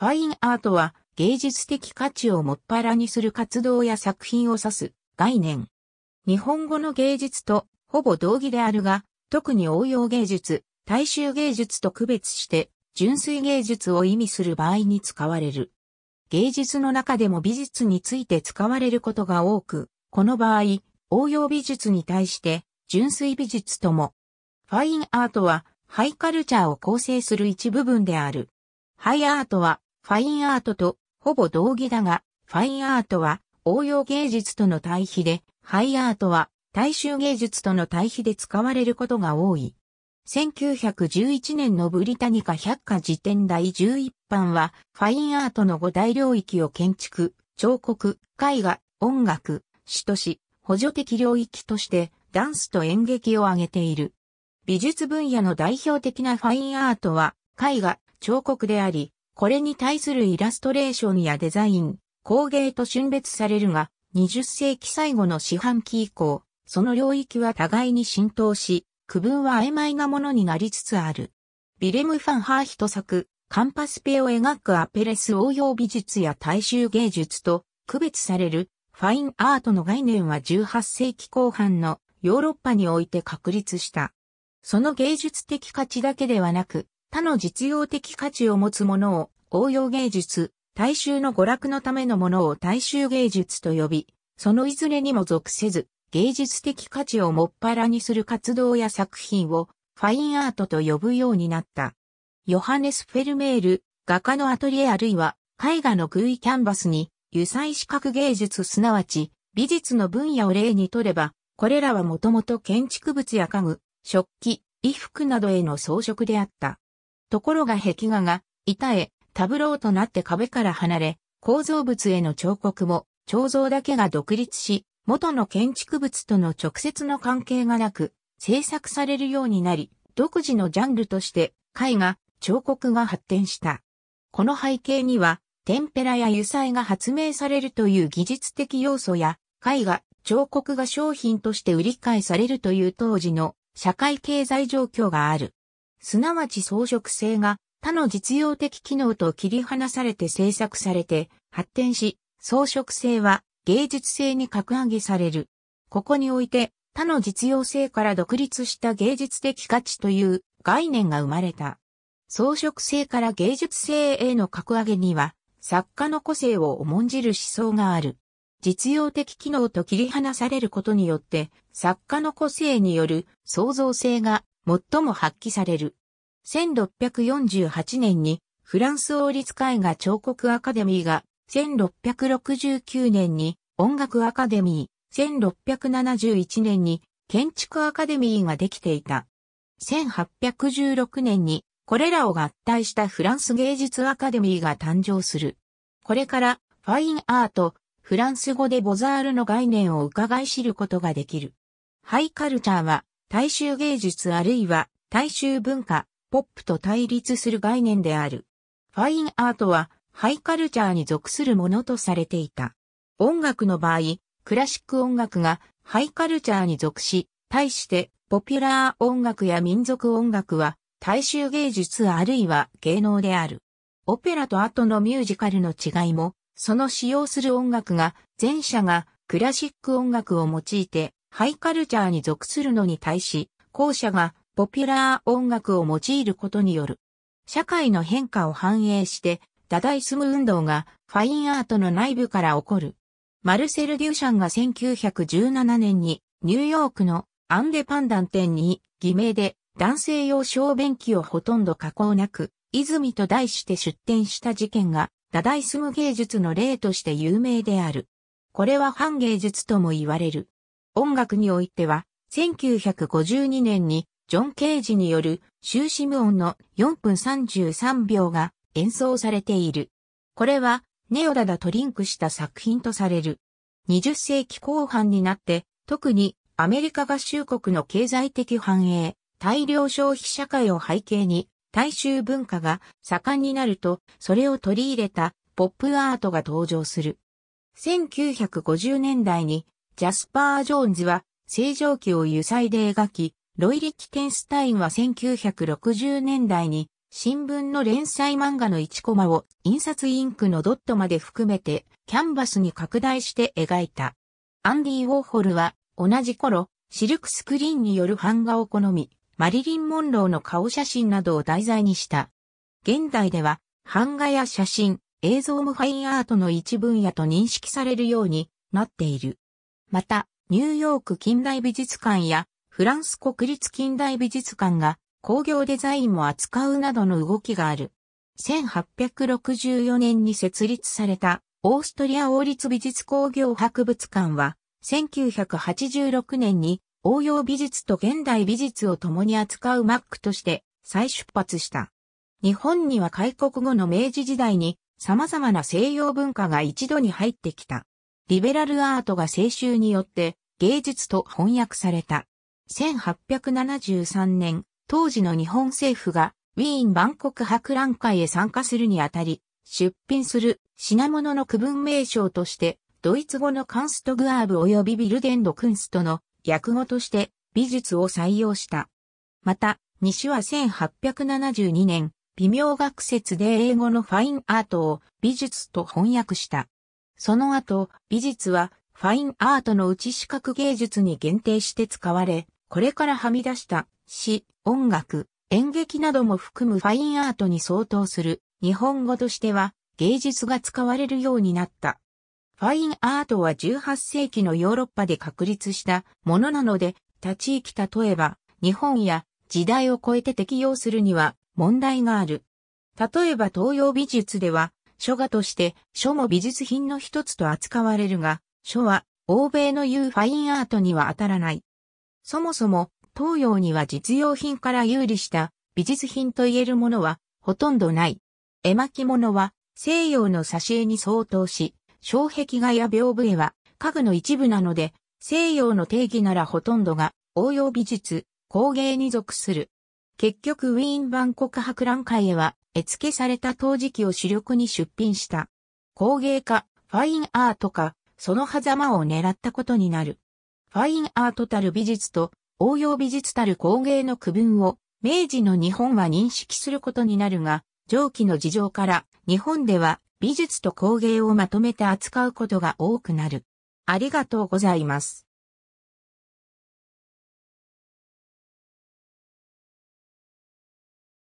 ファインアートは芸術的価値をもっぱらにする活動や作品を指す概念。日本語の芸術とほぼ同義であるが、特に応用芸術、大衆芸術と区別して純粋芸術を意味する場合に使われる。芸術の中でも美術について使われることが多く、この場合、応用美術に対して純粋美術とも。ファインアートはハイカルチャーを構成する一部分である。ハイアートはファインアートとほぼ同義だが、ファインアートは応用芸術との対比で、ハイアートは大衆芸術との対比で使われることが多い。1911年のブリタニカ百科辞典第11版は、ファインアートの五大領域を建築、彫刻、絵画、音楽、詩とし、補助的領域として、ダンスと演劇を挙げている。美術分野の代表的なファインアートは、絵画、彫刻であり、これに対するイラストレーションやデザイン、工芸と春別されるが、20世紀最後の四半期以降、その領域は互いに浸透し、区分は曖昧なものになりつつある。ビレム・ファンハーヒト作、カンパスペを描くアペレス応用美術や大衆芸術と区別されるファインアートの概念は18世紀後半のヨーロッパにおいて確立した。その芸術的価値だけではなく、他の実用的価値を持つものを応用芸術、大衆の娯楽のためのものを大衆芸術と呼び、そのいずれにも属せず、芸術的価値をもっぱらにする活動や作品をファインアートと呼ぶようになった。ヨハネス・フェルメール、画家のアトリエあるいは絵画のグイキャンバスに油彩視覚芸術すなわち美術の分野を例にとれば、これらはもともと建築物や家具、食器、衣服などへの装飾であった。ところが壁画が、板へ、タブローとなって壁から離れ、構造物への彫刻も、彫像だけが独立し、元の建築物との直接の関係がなく、制作されるようになり、独自のジャンルとして、絵画、彫刻が発展した。この背景には、天ペらや油彩が発明されるという技術的要素や、絵画、彫刻が商品として売り買いされるという当時の社会経済状況がある。すなわち装飾性が他の実用的機能と切り離されて制作されて発展し、装飾性は芸術性に格上げされる。ここにおいて他の実用性から独立した芸術的価値という概念が生まれた。装飾性から芸術性への格上げには作家の個性を重んじる思想がある。実用的機能と切り離されることによって作家の個性による創造性が最も発揮される。1648年にフランス王立絵画彫刻アカデミーが、1669年に音楽アカデミー、1671年に建築アカデミーができていた。1816年にこれらを合体したフランス芸術アカデミーが誕生する。これからファインアート、フランス語でボザールの概念を伺い知ることができる。ハイカルチャーは大衆芸術あるいは大衆文化、ポップと対立する概念である。ファインアートはハイカルチャーに属するものとされていた。音楽の場合、クラシック音楽がハイカルチャーに属し、対してポピュラー音楽や民族音楽は大衆芸術あるいは芸能である。オペラと後のミュージカルの違いも、その使用する音楽が、前者がクラシック音楽を用いて、ハイカルチャーに属するのに対し、後者がポピュラー音楽を用いることによる。社会の変化を反映して、ダダイスム運動がファインアートの内部から起こる。マルセル・デューシャンが1917年にニューヨークのアンデパンダン店に偽名で男性用小便器をほとんど加工なく、泉と題して出展した事件がダダイスム芸術の例として有名である。これは反芸術とも言われる。音楽においては、1952年にジョン・ケージによる終止無音の4分33秒が演奏されている。これはネオダダとリンクした作品とされる。20世紀後半になって、特にアメリカ合衆国の経済的繁栄、大量消費社会を背景に、大衆文化が盛んになると、それを取り入れたポップアートが登場する。1950年代にジャスパー・ジョーンズは、正常期を油彩で描き、ロイ・リッチテンスタインは1960年代に、新聞の連載漫画の1コマを印刷インクのドットまで含めてキャンバスに拡大して描いた。アンディ・ウォーホルは同じ頃シルクスクリーンによる版画を好み、マリリン・モンローの顔写真などを題材にした。現代では版画や写真、映像もファインアートの一分野と認識されるようになっている。また、ニューヨーク近代美術館やフランス国立近代美術館が工業デザインも扱うなどの動きがある。1864年に設立されたオーストリア王立美術工業博物館は1986年に応用美術と現代美術を共に扱うマックとして再出発した。日本には開国後の明治時代に様々な西洋文化が一度に入ってきた。リベラルアートが青春によって芸術と翻訳された。1873年、当時の日本政府がウィーン万国博覧会へ参加するにあたり、出品する品物の区分名称として、ドイツ語のカンストグアーブ及びビルデンドクンストの訳語として美術を採用した。また、西は1872年、微妙学説で英語のファインアートを美術と翻訳した。その後、美術はファインアートの内視覚芸術に限定して使われ、これからはみ出した詩、音楽、演劇なども含むファインアートに相当する日本語としては芸術が使われるようになった。ファインアートは18世紀のヨーロッパで確立したものなので、他地域例えば日本や時代を超えて適用するには問題がある。例えば東洋美術では書画として書も美術品の一つと扱われるが、書は欧米の言うファインアートには当たらない。そもそも東洋には実用品から有利した美術品と言えるものはほとんどない。絵巻物は西洋の挿絵に相当し、障壁画や屏風絵は家具の一部なので、西洋の定義ならほとんどが応用美術、工芸に属する。結局ウィーン万国博覧会へは絵付けされた陶磁器を主力に出品した。工芸家、ファインアートか、その狭間を狙ったことになる。ファインアートたる美術と応用美術たる工芸の区分を明治の日本は認識することになるが、上記の事情から日本では美術と工芸をまとめて扱うことが多くなる。ありがとうございます。